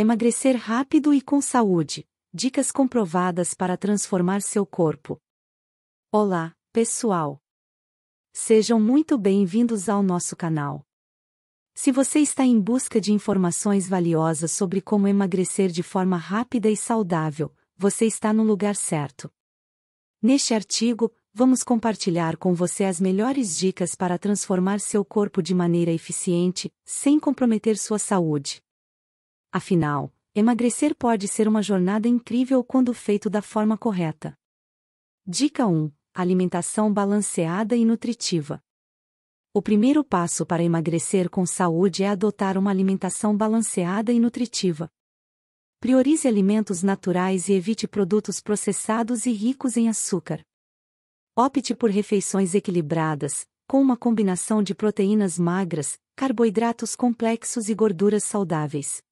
Emagrecer rápido e com saúde. Dicas comprovadas para transformar seu corpo. Olá, pessoal. Sejam muito bem-vindos ao nosso canal. Se você está em busca de informações valiosas sobre como emagrecer de forma rápida e saudável, você está no lugar certo. Neste artigo, vamos compartilhar com você as melhores dicas para transformar seu corpo de maneira eficiente, sem comprometer sua saúde. Afinal, emagrecer pode ser uma jornada incrível quando feito da forma correta. Dica 1: Alimentação balanceada e nutritiva. O primeiro passo para emagrecer com saúde é adotar uma alimentação balanceada e nutritiva. Priorize alimentos naturais e evite produtos processados e ricos em açúcar. Opte por refeições equilibradas, com uma combinação de proteínas magras, carboidratos complexos e gorduras saudáveis.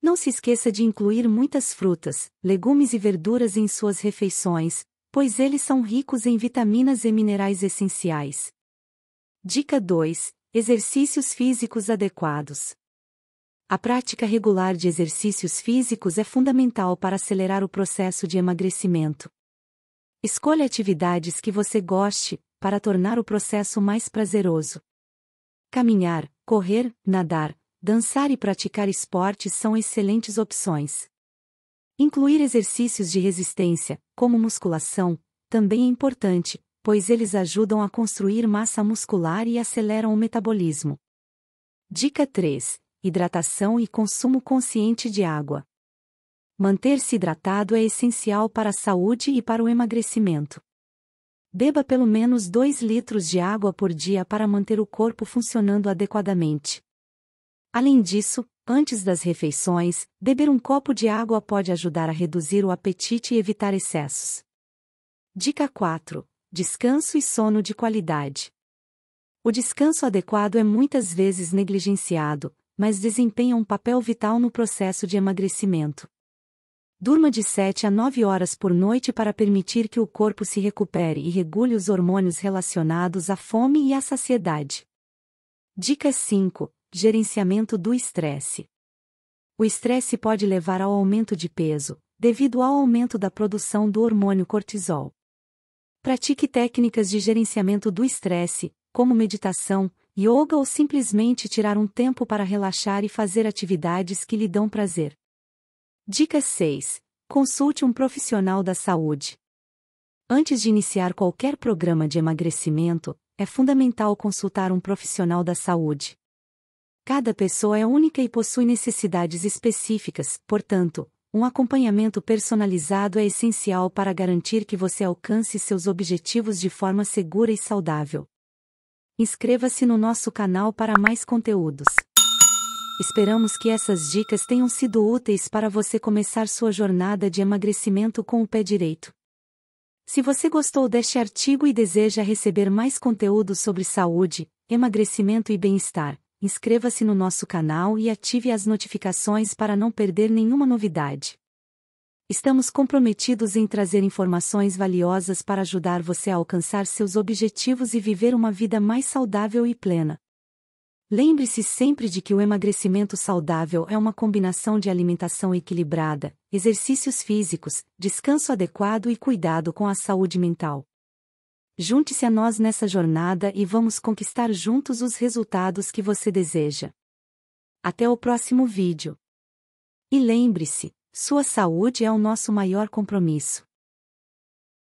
Não se esqueça de incluir muitas frutas, legumes e verduras em suas refeições, pois eles são ricos em vitaminas e minerais essenciais. Dica 2: Exercícios físicos adequados. A prática regular de exercícios físicos é fundamental para acelerar o processo de emagrecimento. Escolha atividades que você goste, para tornar o processo mais prazeroso. Caminhar, correr, nadar, dançar e praticar esportes são excelentes opções. Incluir exercícios de resistência, como musculação, também é importante, pois eles ajudam a construir massa muscular e aceleram o metabolismo. Dica 3: Hidratação e consumo consciente de água. Manter-se hidratado é essencial para a saúde e para o emagrecimento. Beba pelo menos 2 litros de água por dia para manter o corpo funcionando adequadamente. Além disso, antes das refeições, beber um copo de água pode ajudar a reduzir o apetite e evitar excessos. Dica 4: Descanso e sono de qualidade. O descanso adequado é muitas vezes negligenciado, mas desempenha um papel vital no processo de emagrecimento. Durma de 7 a 9 horas por noite para permitir que o corpo se recupere e regule os hormônios relacionados à fome e à saciedade. Dica 5: Gerenciamento do estresse. O estresse pode levar ao aumento de peso, devido ao aumento da produção do hormônio cortisol. Pratique técnicas de gerenciamento do estresse, como meditação, yoga ou simplesmente tirar um tempo para relaxar e fazer atividades que lhe dão prazer. Dica 6. Consulte um profissional da saúde. Antes de iniciar qualquer programa de emagrecimento, é fundamental consultar um profissional da saúde. Cada pessoa é única e possui necessidades específicas, portanto, um acompanhamento personalizado é essencial para garantir que você alcance seus objetivos de forma segura e saudável. Inscreva-se no nosso canal para mais conteúdos. Esperamos que essas dicas tenham sido úteis para você começar sua jornada de emagrecimento com o pé direito. Se você gostou deste artigo e deseja receber mais conteúdo sobre saúde, emagrecimento e bem-estar, inscreva-se no nosso canal e ative as notificações para não perder nenhuma novidade. Estamos comprometidos em trazer informações valiosas para ajudar você a alcançar seus objetivos e viver uma vida mais saudável e plena. Lembre-se sempre de que o emagrecimento saudável é uma combinação de alimentação equilibrada, exercícios físicos, descanso adequado e cuidado com a saúde mental. Junte-se a nós nessa jornada e vamos conquistar juntos os resultados que você deseja. Até o próximo vídeo. E lembre-se: sua saúde é o nosso maior compromisso.